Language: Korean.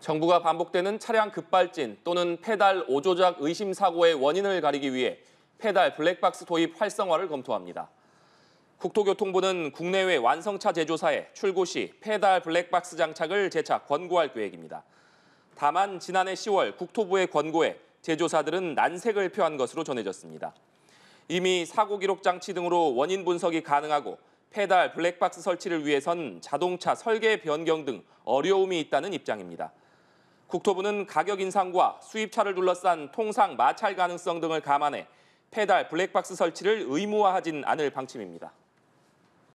정부가 반복되는 차량 급발진 또는 페달 오조작 의심 사고의 원인을 가리기 위해 페달 블랙박스 도입 활성화를 검토합니다. 국토교통부는 국내외 완성차 제조사에 출고 시 페달 블랙박스 장착을 재차 권고할 계획입니다. 다만 지난해 10월 국토부의 권고에 제조사들은 난색을 표한 것으로 전해졌습니다. 이미 사고 기록 장치 등으로 원인 분석이 가능하고 페달 블랙박스 설치를 위해선 자동차 설계 변경 등 어려움이 있다는 입장입니다. 국토부는 가격 인상과 수입차를 둘러싼 통상 마찰 가능성 등을 감안해 페달 블랙박스 설치를 의무화하진 않을 방침입니다.